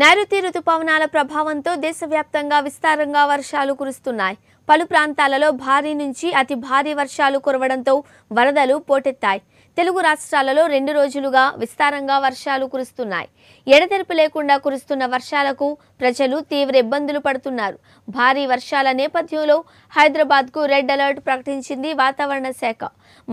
నైరుతి రుతుపవనాల ప్రభావంతో దేశవ్యాప్తంగా విస్తారంగా వర్షాలు కురుస్తున్నాయి పలు ప్రాంతాలలో భారీ నుంచి అతి భారీ వర్షాలు కురవడంతో వరదలు పోటెత్తాయి తెలుగు రాష్ట్రాలలో రెండు రోజులుగా విస్తారంగా వర్షాలు కురుస్తున్నాయి ఎడతెరిపి లేకుండా కురుస్తున్న వర్షాలకు ప్రజలు తీవ్ర ఇబ్బందులు పడుతున్నారు భారీ వర్షాల నేపథ్యంలో హైదరాబాద్కు రెడ్ అలర్ట్ ప్రకటించింది వాతావరణ శాఖ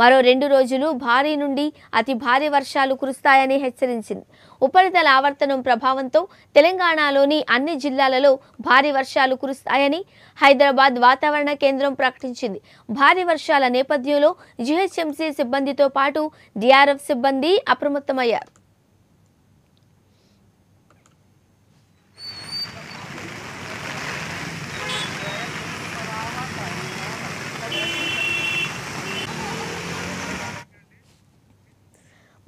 మరో రెండు రోజులు భారీ నుండి అతి భారీ వర్షాలు కురుస్తాయని హెచ్చరించింది ఉపరితల ఆవర్తనం ప్రభావంతో తెలంగాణలోని అన్ని జిల్లాలలో భారీ వర్షాలు కురుస్తాయని హైదరాబాద్ వాతావరణ కేంద్రం ప్రకటించింది భారీ వర్షాల నేపథ్యంలో జిహెచ్ఎంసీ సిబ్బందితో పాటు డిఆర్ఎఫ్ సిబ్బంది అప్రమత్తమయ్యారు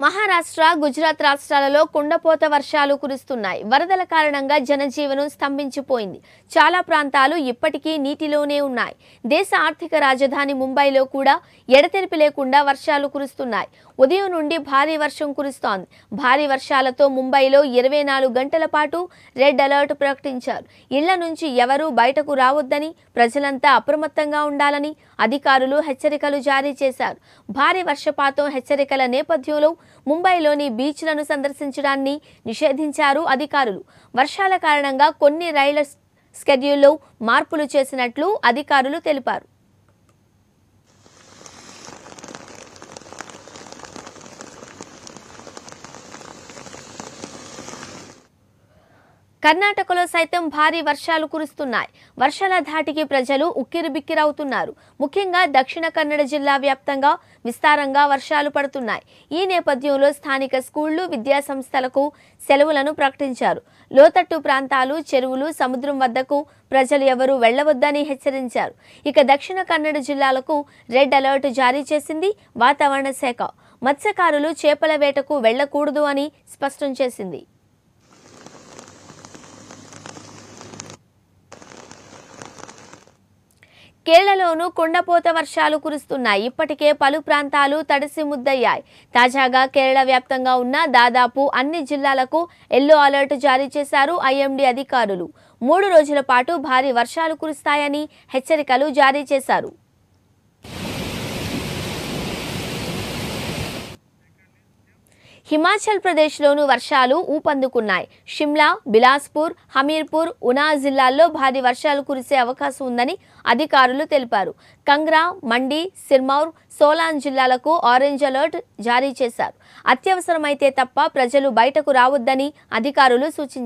మహారాష్ట్ర గుజరాత్ రాష్ట్రాలలో కుండపోత వర్షాలు కురుస్తున్నాయి వరదల కారణంగా జనజీవనం స్తంభించిపోయింది చాలా ప్రాంతాలు ఇప్పటికీ నీటిలోనే ఉన్నాయి దేశ ఆర్థిక రాజధాని ముంబైలో కూడా ఎడతెరిపి లేకుండా వర్షాలు కురుస్తున్నాయి ఉదయం నుండి భారీ వర్షం కురుస్తోంది భారీ వర్షాలతో ముంబైలో ఇరవై నాలుగు గంటల పాటు రెడ్ అలర్ట్ ప్రకటించారు ఇళ్ల నుంచి ఎవరూ బయటకు రావద్దని ప్రజలంతా అప్రమత్తంగా ఉండాలని అధికారులు హెచ్చరికలు జారీ చేశారు భారీ వర్షపాతం హెచ్చరికల నేపథ్యంలో ముంబైలోని బీచ్లను సందర్శించడాన్ని నిషేధించారు అధికారులు వర్షాల కారణంగా కొన్ని రైళ్ల స్కెడ్యూల్లో మార్పులు చేసినట్లు అధికారులు తెలిపారు కర్ణాటకలో సైతం భారీ వర్షాలు కురుస్తున్నాయి వర్షాల ధాటికి ప్రజలు ఉక్కిరిబిక్కిరవుతున్నారు ముఖ్యంగా దక్షిణ కన్నడ జిల్లా వ్యాప్తంగా విస్తారంగా వర్షాలు పడుతున్నాయి ఈ నేపథ్యంలో స్థానిక స్కూళ్లు విద్యాసంస్థలకు సెలవులను ప్రకటించారు లోతట్టు ప్రాంతాలు చెరువులు సముద్రం వద్దకు ప్రజలు ఎవరూ వెళ్లవద్దని హెచ్చరించారు ఇక దక్షిణ కన్నడ జిల్లాలకు రెడ్ అలర్ట్ జారీ చేసింది వాతావరణ శాఖ మత్స్యకారులు చేపల వేటకు వెళ్లకూడదు అని స్పష్టం చేసింది కేరళలోనూ కుండపోత వర్షాలు కురుస్తున్నాయి ఇప్పటికే పలు ప్రాంతాలు తడిసి ముద్దయ్యాయి తాజాగా కేరళ వ్యాప్తంగా ఉన్న దాదాపు అన్ని జిల్లాలకు ఎల్లో అలర్ట్ జారీ చేశారు ఐఎండీ అధికారులు మూడు రోజుల పాటు భారీ వర్షాలు కురుస్తాయని హెచ్చరికలు జారీ చేశారు హిమాచల్ ప్రదేశ్లోనూ వర్షాలు ఊపందుకున్నాయి షిమ్లా బిలాస్పూర్ హమీర్పూర్ ఉనా జిల్లాల్లో భారీ వర్షాలు కురిసే అవకాశం ఉందని అధికారులు తెలిపారు కంగ్రా మండి సిర్మౌర్ సోలాన్ జిల్లాలకు ఆరెంజ్ అలర్ట్ జారీ చేశారు అత్యవసరమైతే తప్ప ప్రజలు బయటకు రావద్దని అధికారులు సూచించారు